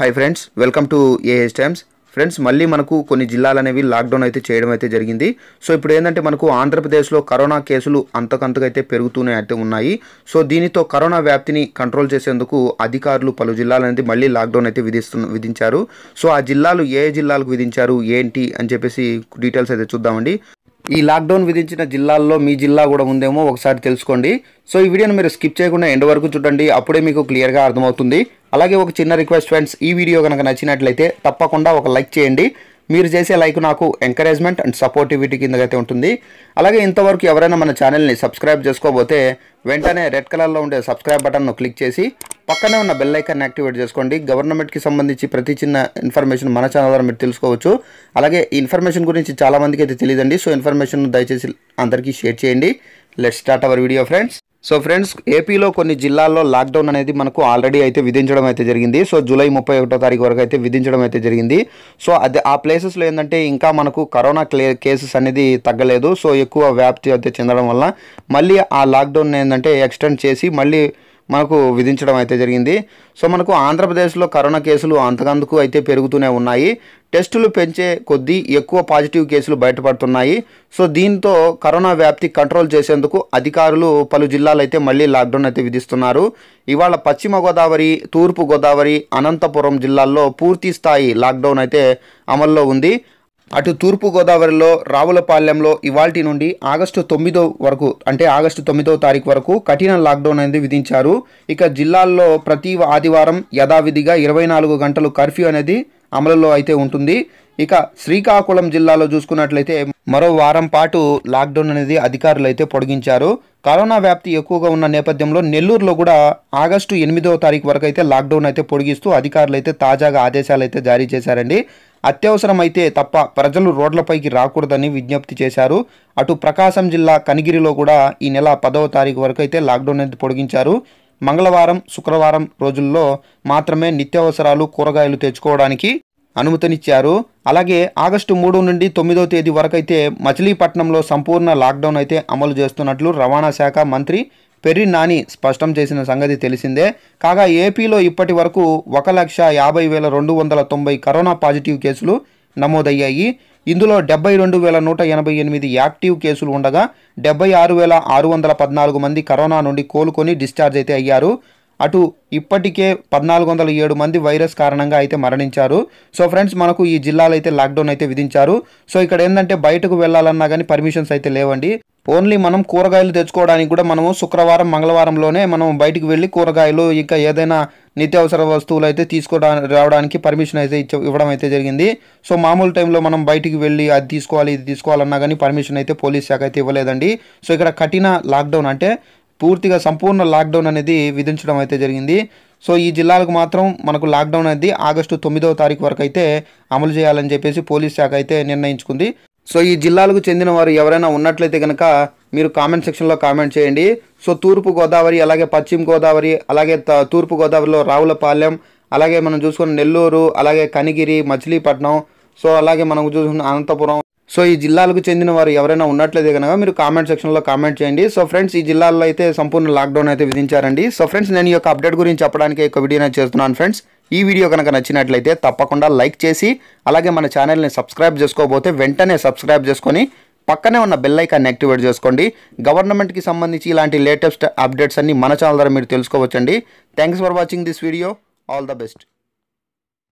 hi friends welcome to AH Times friends మళ్ళీ మనకు కొన్ని జిల్లాలు అనేవి లాక్డౌన్ అయితే చేయడం అయితే జరిగింది సో ఇప్పుడు ఏంటంటే మనకు ఆంధ్రప్రదేశ్లో కరోనా కేసులు అంతకంతకైతే పెరుగుతూనే అయితే ఉన్నాయి సో దీనితో కరోనా వ్యాప్తిని కంట్రోల్ చేసేందుకు అధికారులు పలు జిల్లాలు అనేది మళ్ళీ లాక్డౌన్ అయితే విధిస్తు విధించారు సో ఆ జిల్లాలు ఏ జిల్లాలకు విధించారు ఏంటి అని చెప్పేసి డీటెయిల్స్ అయితే చూద్దామండి ఈ లాక్డౌన్ విధించిన జిల్లాల్లో మీ జిల్లా కూడా ఉందేమో ఒకసారి తెలుసుకోండి సో ఈ వీడియోను మీరు స్కిప్ చేయకుండా ఎండ్ వరకు చూడండి అప్పుడే మీకు క్లియర్గా అర్థమవుతుంది అలాగే ఒక చిన్న రిక్వెస్ట్ ఫ్రెండ్స్ ఈ వీడియో కనుక నచ్చినట్లయితే తప్పకుండా ఒక లైక్ చేయండి మీరు చేసే లైక్ నాకు ఎంకరేజ్మెంట్ అండ్ సపోర్టివిటీ కిందకైతే ఉంటుంది అలాగే ఇంతవరకు ఎవరైనా మన ఛానల్ని సబ్స్క్రైబ్ చేసుకోబోతే వెంటనే రెడ్ కలర్లో ఉండే సబ్స్క్రైబ్ బటన్ను క్లిక్ చేసి పక్కనే ఉన్న బెల్ ఐకాన్ యాక్టివేట్ చేసుకోండి గవర్నమెంట్కి సంబంధించి ప్రతి చిన్న ఇన్ఫర్మేషన్ మన ఛానల్ ద్వారా మీరు తెలుసుకోవచ్చు అలాగే ఈ ఇన్ఫర్మేషన్ గురించి చాలామందికి అయితే తెలియదండి సో ఇన్ఫర్మేషన్ దయచేసి అందరికీ షేర్ చేయండి let start our video friends so friends ఏపీలో కొన్ని జిల్లాల్లో లాక్డౌన్ అనేది మనకు ఆల్రెడీ అయితే విధించడం అయితే జరిగింది సో జూలై ముప్పై ఒకటో తారీఖు వరకు అయితే విధించడం అయితే జరిగింది సో అది ఆ ప్లేసెస్లో ఏంటంటే ఇంకా మనకు కరోనా కేసెస్ అనేది తగ్గలేదు సో ఎక్కువ వ్యాప్తి అయితే చెందడం వల్ల మళ్ళీ ఆ లాక్డౌన్ ఏంటంటే ఎక్స్టెండ్ చేసి మళ్ళీ మనకు విధించడం అయితే జరిగింది సో మనకు ఆంధ్రప్రదేశ్లో కరోనా కేసులు అంతకందుకు అయితే పెరుగుతూనే ఉన్నాయి టెస్టులు పెంచే కొద్దీ ఎక్కువ పాజిటివ్ కేసులు బయటపడుతున్నాయి సో దీంతో కరోనా వ్యాప్తి కంట్రోల్ చేసేందుకు అధికారులు పలు జిల్లాలు అయితే మళ్ళీ లాక్డౌన్ అయితే విధిస్తున్నారు ఇవాళ పశ్చిమ గోదావరి తూర్పు గోదావరి అనంతపురం జిల్లాల్లో పూర్తి స్థాయి లాక్డౌన్ అయితే అమల్లో ఉంది అటు తూర్పుగోదావరిలో రావులపాలెంలో ఇవాల్టి నుండి ఆగస్టు తొమ్మిదో వరకు అంటే ఆగస్టు తొమ్మిదో తారీఖు వరకు కఠిన లాక్డౌన్ అనేది విధించారు ఇక జిల్లాల్లో ప్రతి ఆదివారం యథావిధిగా ఇరవై నాలుగు గంటలు కర్ఫ్యూ అనేది అమలులో అయితే ఉంటుంది ఇక శ్రీకాకుళం జిల్లాలో చూసుకున్నట్లయితే మరో వారం పాటు లాక్డౌన్ అనేది అధికారులు అయితే పొడిగించారు కరోనా వ్యాప్తి ఎక్కువగా ఉన్న నేపథ్యంలో నెల్లూరులో కూడా ఆగస్టు ఎనిమిదవ తారీఖు వరకు అయితే లాక్డౌన్ అయితే పొడిగిస్తూ అధికారులు అయితే తాజాగా ఆదేశాలు అయితే జారీ చేశారండి అత్యవసరమైతే తప్ప ప్రజలు రోడ్లపైకి రాకూడదని విజ్ఞప్తి చేశారు అటు ప్రకాశం జిల్లా కనిగిరిలో కూడా ఈ నెల పదవ తారీఖు వరకు అయితే లాక్డౌన్ అనేది పొడిగించారు మంగళవారం శుక్రవారం రోజుల్లో మాత్రమే నిత్యావసరాలు కూరగాయలు తెచ్చుకోవడానికి అనుమతినిచ్చారు అలాగే ఆగస్టు మూడు నుండి తొమ్మిదో తేదీ వరకు అయితే మచిలీపట్నంలో సంపూర్ణ లాక్డౌన్ అయితే అమలు చేస్తున్నట్లు రవాణా శాఖ మంత్రి పెర్రి నాని స్పష్టం చేసిన సంగతి తెలిసిందే కాగా ఏపీలో ఇప్పటి వరకు ఒక లక్ష యాభై వేల రెండు వందల తొంభై కరోనా పాజిటివ్ కేసులు నమోదయ్యాయి ఇందులో డెబ్బై రెండు వేల నూట ఎనభై ఎనిమిది యాక్టివ్ కేసులు ఉండగా డెబ్బై ఆరు వేల ఆరు వందల పద్నాలుగు మంది కరోనా నుండి కోలుకొని డిశ్చార్జ్ అయితే అయ్యారు అటు ఇప్పటికే పద్నాలుగు వందల ఏడు మంది వైరస్ కారణంగా అయితే మరణించారు సో ఫ్రెండ్స్ మనకు ఈ జిల్లాలో అయితే లాక్డౌన్ అయితే విధించారు సో ఇక్కడ ఏంటంటే బయటకు వెళ్ళాలన్నా కానీ పర్మిషన్స్ అయితే లేవండి ఓన్లీ మనం కూరగాయలు తెచ్చుకోవడానికి కూడా మనము శుక్రవారం మంగళవారంలోనే మనం బయటికి వెళ్ళి కూరగాయలు ఇంకా ఏదైనా నిత్యావసర వస్తువులు అయితే తీసుకోవడా రావడానికి పర్మిషన్ అయితే ఇచ్చ ఇవ్వడం అయితే జరిగింది సో మామూలు టైంలో మనం బయటికి వెళ్ళి అది తీసుకోవాలి ఇది తీసుకోవాలన్నా కానీ పర్మిషన్ అయితే పోలీస్ శాఖ అయితే ఇవ్వలేదండి సో ఇక్కడ కఠిన లాక్డౌన్ అంటే పూర్తిగా సంపూర్ణ లాక్డౌన్ అనేది విధించడం అయితే జరిగింది సో ఈ జిల్లాలకు మాత్రం మనకు లాక్డౌన్ అనేది ఆగస్టు తొమ్మిదవ తారీఖు వరకు అయితే అమలు చేయాలని చెప్పేసి పోలీస్ శాఖ అయితే నిర్ణయించుకుంది సో ఈ జిల్లాలకు చెందిన వారు ఎవరైనా ఉన్నట్లయితే కనుక మీరు కామెంట్ సెక్షన్లో కామెంట్ చేయండి సో తూర్పు గోదావరి అలాగే పశ్చిమ గోదావరి అలాగే తూర్పు గోదావరిలో రావులపాలెం అలాగే మనం చూసుకున్న నెల్లూరు అలాగే కనిగిరి మచిలీపట్నం సో అలాగే మనం చూసుకున్న అనంతపురం సో ఈ జిల్లాలకు చెందిన వారు ఎవరైనా ఉన్నట్లయితే కనుక మీరు కామెంట్ సెక్షన్లో కామెంట్ చేయండి సో ఫ్రెండ్స్ ఈ జిల్లాల్లో అయితే సంపూర్ణ లాక్డౌన్ అయితే విధించారండి సో ఫ్రెండ్స్ నేను ఈ యొక్క అప్డేట్ గురించి చెప్పడానికి ఒక వీడియో చేస్తున్నాను ఫ్రెండ్స్ ఈ వీడియో కనుక నచ్చినట్లయితే తప్పకుండా లైక్ చేసి అలాగే మన ఛానల్ని సబ్స్క్రైబ్ చేసుకోబోతే వెంటనే సబ్స్క్రైబ్ చేసుకొని పక్కనే ఉన్న బెల్ ఐకాన్ని యాక్టివేట్ చేసుకోండి గవర్నమెంట్కి సంబంధించి ఇలాంటి లేటెస్ట్ అప్డేట్స్ అన్ని మన ఛానల్ ద్వారా మీరు తెలుసుకోవచ్చండి thanks for watching this video all the best